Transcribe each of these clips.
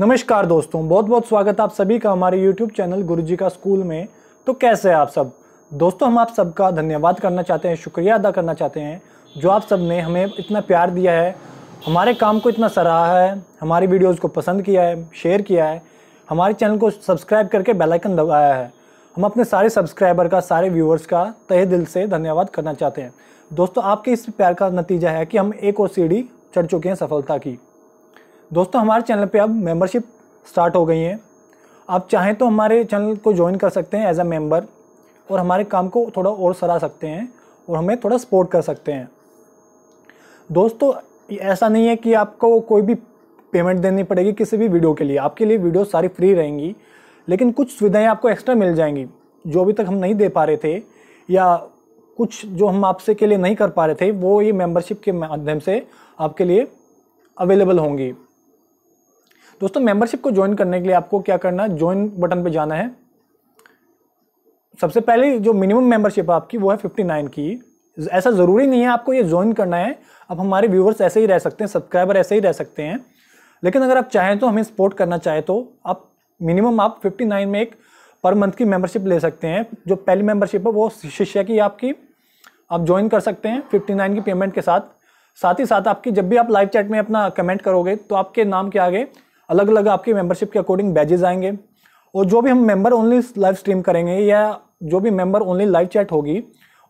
नमस्कार दोस्तों बहुत बहुत स्वागत आप सभी का हमारे यूट्यूब चैनल गुरुजी का स्कूल में तो कैसे हैं आप सब दोस्तों हम आप सबका धन्यवाद करना चाहते हैं शुक्रिया अदा करना चाहते हैं जो आप सब ने हमें इतना प्यार दिया है हमारे काम को इतना सराहा है हमारी वीडियोज़ को पसंद किया है शेयर किया है हमारे चैनल को सब्सक्राइब करके बेलाइकन दबाया है हम अपने सारे सब्सक्राइबर का सारे व्यूअर्स का तहे दिल से धन्यवाद करना चाहते हैं दोस्तों आपके इस प्यार का नतीजा है कि हम एक और सीढ़ी चढ़ चुके हैं सफलता की दोस्तों हमारे चैनल पे अब मेंबरशिप स्टार्ट हो गई है आप चाहें तो हमारे चैनल को ज्वाइन कर सकते हैं एज अ मेंबर और हमारे काम को थोड़ा और सराह सकते हैं और हमें थोड़ा सपोर्ट कर सकते हैं दोस्तों ऐसा नहीं है कि आपको कोई भी पेमेंट देनी पड़ेगी किसी भी वीडियो के लिए आपके लिए वीडियो सारी फ्री रहेंगी लेकिन कुछ सुविधाएँ आपको एक्स्ट्रा मिल जाएंगी जो अभी तक हम नहीं दे पा रहे थे या कुछ जो हम आपसे के लिए नहीं कर पा रहे थे वो ये मेंबरशिप के माध्यम से आपके लिए अवेलेबल होंगी दोस्तों मेंबरशिप को ज्वाइन करने के लिए आपको क्या करना है ज्वाइन बटन पर जाना है सबसे पहले जो मिनिमम मेंबरशिप आपकी वो है फिफ्टी नाइन की ऐसा ज़रूरी नहीं है आपको ये ज्वाइन करना है अब हमारे व्यूवर्स ऐसे ही रह सकते हैं सब्सक्राइबर ऐसे ही रह सकते हैं लेकिन अगर आप चाहें तो हमें सपोर्ट करना चाहे तो आप मिनिमम आप फिफ्टी नाइन में एक पर मंथ की मेंबरशिप ले सकते हैं जो पहली मेंबरशिप है वो शिष्य की आपकी आप ज्वाइन कर सकते हैं फिफ्टी नाइन की पेमेंट के साथ साथ ही साथ आपकी जब भी आप लाइव चैट में अपना कमेंट करोगे तो आपके नाम के आगे अलग अलग आपके मेंबरशिप के अकॉर्डिंग बैजेज आएंगे और जो भी हम मेंबर ओनली लाइव स्ट्रीम करेंगे या जो भी मेंबर ओनली लाइव चैट होगी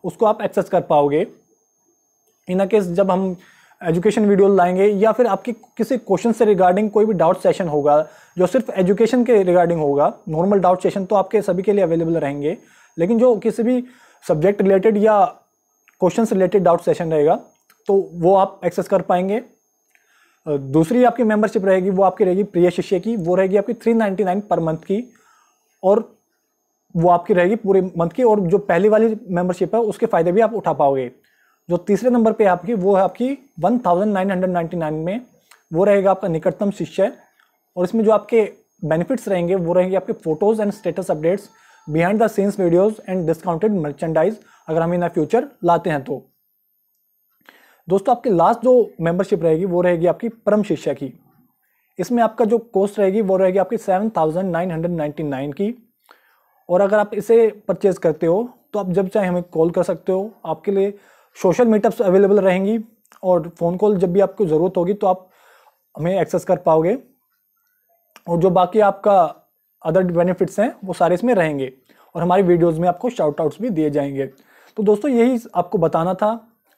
उसको आप एक्सेस कर पाओगे इन केस जब हम एजुकेशन वीडियो लाएंगे या फिर आपके किसी क्वेश्चन से रिगार्डिंग कोई भी डाउट सेशन होगा जो सिर्फ एजुकेशन के रिगार्डिंग होगा नॉर्मल डाउट सेशन तो आपके सभी के लिए अवेलेबल रहेंगे लेकिन जो किसी भी सब्जेक्ट रिलेटेड या क्वेश्चन रिलेटेड डाउट सेशन रहेगा तो वो आप एक्सेस कर पाएंगे दूसरी आपकी मेंबरशिप रहेगी वो आपकी रहेगी प्रिय शिष्य की वो रहेगी आपकी three ninety nine per month की और वो आपकी रहेगी पूरे मंथ की और जो पहली वाली मेंबरशिप है उसके फ़ायदे भी आप उठा पाओगे जो तीसरे नंबर पे आपकी वो है आपकी 1999 में वो रहेगा आपका निकटतम शिष्य और इसमें जो आपके बेनिफिट्स रहेंगे वो रहेंगे आपके photos and status updates behind the scenes videos and discounted merchandise अगर हम इन फ्यूचर लाते हैं तो दोस्तों आपकी लास्ट जो मेंबरशिप रहेगी वो रहेगी आपकी परम शिक्षा की इसमें आपका जो कॉस्ट रहेगी वो रहेगी आपकी seven thousand nine hundred ninety nine की और अगर आप इसे परचेज़ करते हो तो आप जब चाहे हमें कॉल कर सकते हो आपके लिए सोशल मीटअप्स अवेलेबल रहेंगी और फ़ोन कॉल जब भी आपको ज़रूरत होगी तो आप हमें एक्सेस कर पाओगे और जो बाकी आपका अदर बेनिफिट्स हैं वो सारे इसमें रहेंगे और हमारी वीडियोज़ में आपको शॉर्ट आउट्स भी दिए जाएंगे तो दोस्तों यही आपको बताना था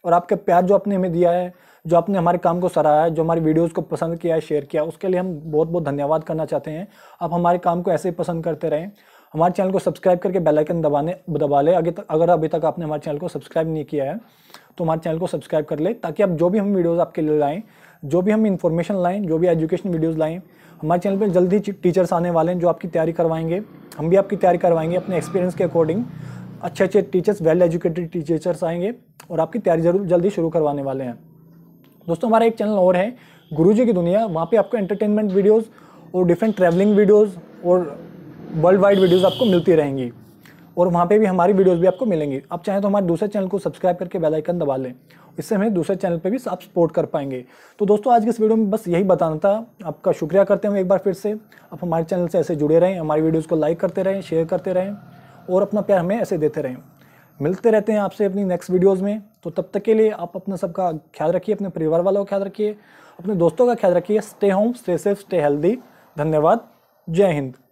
और आपके प्यार जो आपने हमें दिया है जो आपने हमारे काम को सराहा है जो हमारी वीडियोस को पसंद किया है शेयर किया उसके लिए हम बहुत बहुत धन्यवाद करना चाहते हैं आप हमारे काम को ऐसे ही पसंद करते रहें हमारे चैनल को सब्सक्राइब करके बेल आइकन दबाने दबा लें अगर अगर अभी तक आपने हमारे चैनल को सब्सक्राइब नहीं किया है तो हमारे चैनल को सब्सक्राइब कर लें ताकि आप जो भी हम वीडियोज़ आपके लिए लाएँ जो भी हम इन्फॉर्मेशन लाएँ जो भी एजुकेशन वीडियोज़ लाएँ हमारे चैनल पर जल्द ही टीचर्स आने वाले हैं जो आपकी तैयारी करवाएंगे हम भी आपकी तैयारी करवाएंगे अपने एक्सपीरियंस के अकॉर्डिंग अच्छे अच्छे टीचर्स वेल एजुकेटेड टीचर्स आएंगे और आपकी तैयारी जरूर जल्दी शुरू करवाने वाले हैं दोस्तों हमारा एक चैनल और है गुरुजी की दुनिया वहाँ पे आपको एंटरटेनमेंट वीडियोस और डिफरेंट ट्रैवलिंग वीडियोस और वर्ल्ड वाइड वीडियोस आपको मिलती रहेंगी और वहाँ पे भी हमारी वीडियोस भी आपको मिलेंगी आप चाहें तो हमारे दूसरे चैनल को सब्सक्राइब करके बेल आइकन दबा लें इससे हमें दूसरे चैनल पे भी आप सपोर्ट कर पाएंगे तो दोस्तों आज की इस वीडियो में बस यही बताना था आपका शुक्रिया करते हैं एक बार फिर से आप हमारे चैनल से ऐसे जुड़े रहें हमारी वीडियोज़ को लाइक करते रहें शेयर करते रहें और अपना प्यार हमें ऐसे देते रहें मिलते रहते हैं आपसे अपनी नेक्स्ट वीडियोज़ में तो तब तक के लिए आप अपना सबका ख्याल रखिए अपने परिवार वालों का ख्याल रखिए अपने दोस्तों का ख्याल रखिए stay home stay safe stay healthy धन्यवाद जय हिंद